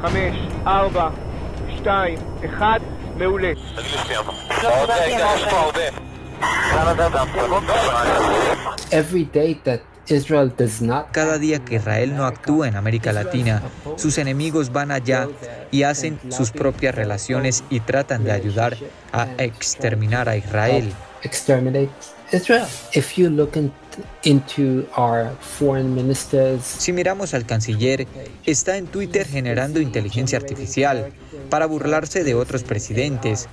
Cada día que Israel no actúa en América Latina, sus enemigos van allá y hacen sus propias relaciones y tratan de ayudar a exterminar a Israel si miramos al canciller, está en Twitter generando inteligencia artificial para burlarse de otros presidentes.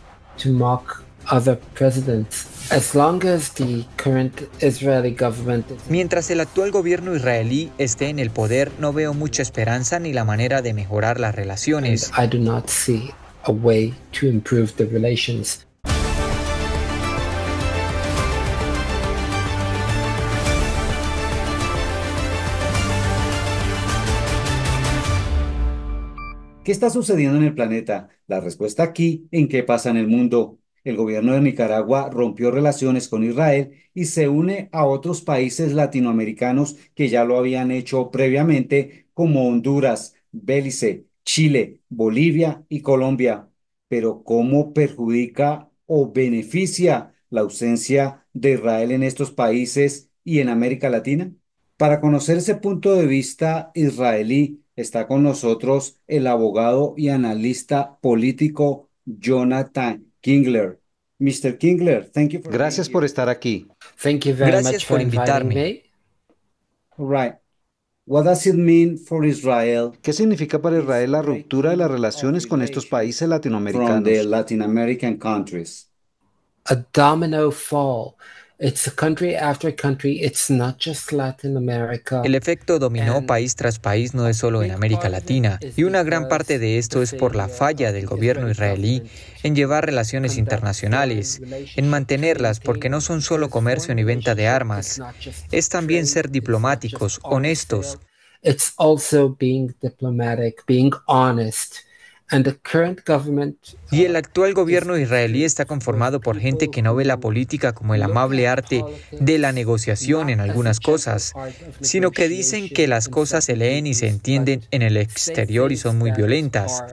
Mientras el actual gobierno israelí esté en el poder, no veo mucha esperanza ni la manera de mejorar las relaciones. ¿Qué está sucediendo en el planeta? La respuesta aquí en qué pasa en el mundo. El gobierno de Nicaragua rompió relaciones con Israel y se une a otros países latinoamericanos que ya lo habían hecho previamente, como Honduras, Belice, Chile, Bolivia y Colombia. Pero ¿cómo perjudica o beneficia la ausencia de Israel en estos países y en América Latina? Para conocer ese punto de vista israelí, Está con nosotros el abogado y analista político Jonathan Kingler. Mr. Kingler, thank you for Gracias por estar aquí. Thank you very Gracias por invitarme. Right. What does it mean for Israel? ¿Qué significa para Israel la ruptura de las relaciones con estos países latinoamericanos? From the Latin American countries. A domino fall. El efecto dominó país tras país no es solo en América Latina, y una gran parte de esto es por la falla del gobierno israelí en llevar relaciones internacionales, en mantenerlas porque no son solo comercio ni venta de armas, es también ser diplomáticos, honestos. also being honest. Y el uh, actual gobierno israelí está conformado por gente que no ve la política como el amable arte de la negociación en algunas cosas, sino que dicen que las cosas se leen y se entienden en el exterior y son muy violentas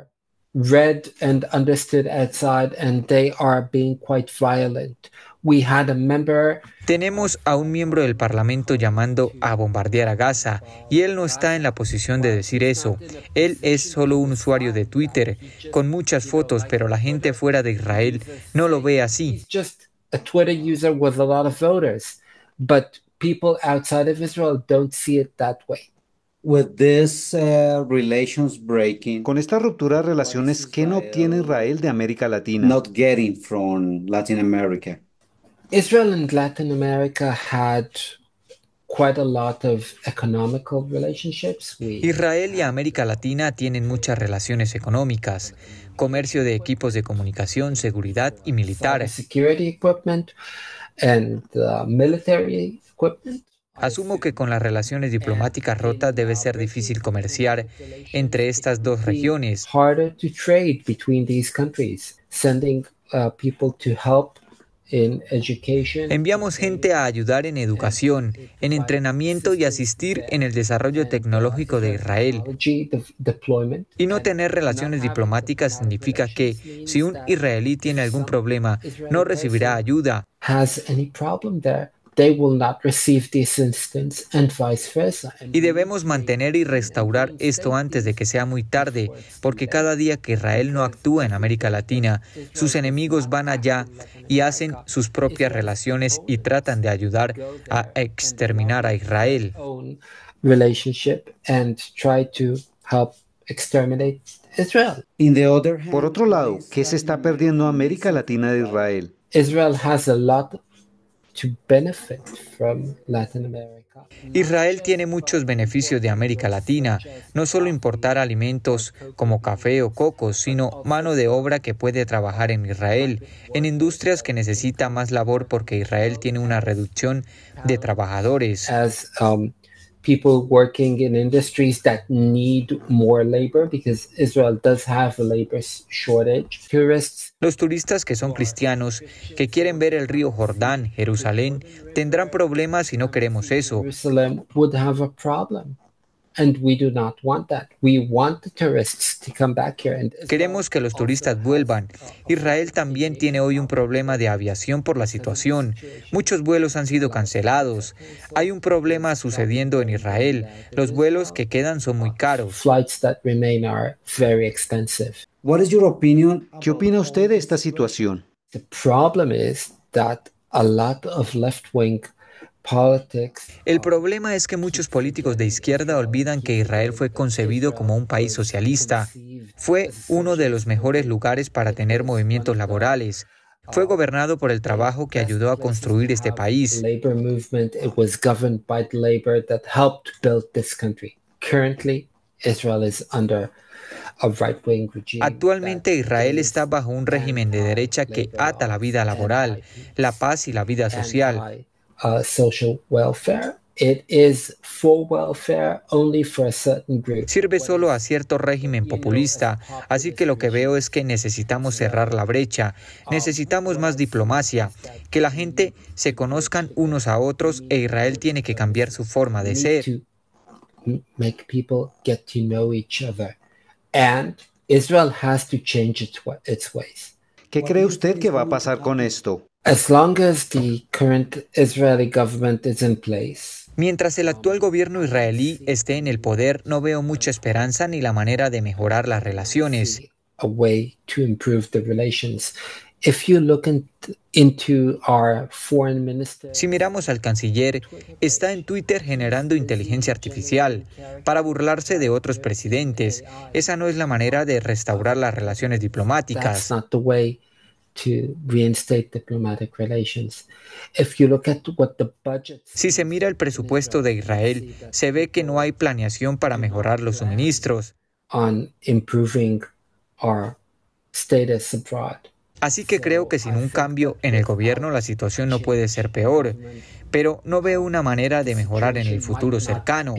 read and understood outside and they are being quite violent. We had a member Tenemos a un miembro del Parlamento llamando a bombardear a Gaza y él no está en la posición de decir eso. Él es solo un usuario de Twitter con muchas fotos, pero la gente fuera de Israel no lo ve así. Just a Twitter user with a lot of voters, but people outside of Israel don't see it that way. With this, uh, relations breaking, Con esta ruptura de relaciones, ¿qué no obtiene Israel de América Latina? Not getting from Latin America. Israel and Latin America had quite a lot of economical relationships. Israel y América Latina tienen muchas relaciones económicas, comercio de equipos de comunicación, seguridad y militares. Security equipment and uh, military equipment. Asumo que con las relaciones diplomáticas rotas debe ser difícil comerciar entre estas dos regiones. Uh, Enviamos gente a ayudar en educación, en entrenamiento y asistir en el desarrollo uh, tecnológico de Israel. Y no tener relaciones uh, diplomáticas significa que si un israelí tiene algún problema, no recibirá ayuda. Y debemos mantener y restaurar esto antes de que sea muy tarde, porque cada día que Israel no actúa en América Latina, sus enemigos van allá y hacen sus propias relaciones y tratan de ayudar a exterminar a Israel. Por otro lado, ¿qué se está perdiendo América Latina de Israel? Israel has a benefit Israel tiene muchos beneficios de América Latina, no solo importar alimentos como café o cocos, sino mano de obra que puede trabajar en Israel, en industrias que necesita más labor porque Israel tiene una reducción de trabajadores. Um, people working in industries that need more labor because Israel does have a labor shortage. Tourists. Los turistas que son cristianos que quieren ver el río Jordán, Jerusalén, tendrán problemas si no queremos eso. Jerusalem would have a problem. Queremos que los turistas vuelvan. Israel también tiene hoy un problema de aviación por la situación. Muchos vuelos han sido cancelados. Hay un problema sucediendo en Israel. Los vuelos que quedan son muy caros. ¿Qué opina usted de esta situación? El problema es que a lot of left-wing el problema es que muchos políticos de izquierda olvidan que Israel fue concebido como un país socialista. Fue uno de los mejores lugares para tener movimientos laborales. Fue gobernado por el trabajo que ayudó a construir este país. Actualmente Israel está bajo un régimen de derecha que ata la vida laboral, la paz y la vida social. Uh, social welfare. Sirve solo a cierto régimen populista, así que lo que veo es que necesitamos cerrar la brecha, um, necesitamos más diplomacia, que la gente se conozcan unos a otros e Israel tiene que cambiar su forma de ser. ¿Qué cree usted que va a pasar con esto? Mientras el actual gobierno israelí esté en el poder, no veo mucha esperanza ni la manera de mejorar las relaciones. Si miramos al canciller, está en Twitter generando inteligencia artificial para burlarse de otros presidentes. Esa no es la manera de restaurar las relaciones diplomáticas. Si se mira el presupuesto de Israel, se ve que no hay planeación para mejorar los suministros. Así que creo que sin un cambio en el gobierno la situación no puede ser peor, pero no veo una manera de mejorar en el futuro cercano.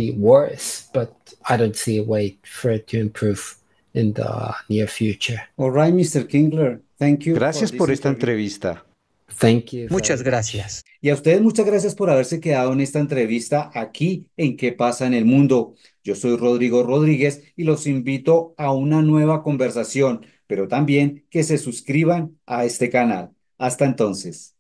All Mr. Kingler. Gracias por esta entrevista. Muchas gracias. Y a ustedes muchas gracias por haberse quedado en esta entrevista aquí en ¿Qué pasa en el mundo? Yo soy Rodrigo Rodríguez y los invito a una nueva conversación, pero también que se suscriban a este canal. Hasta entonces.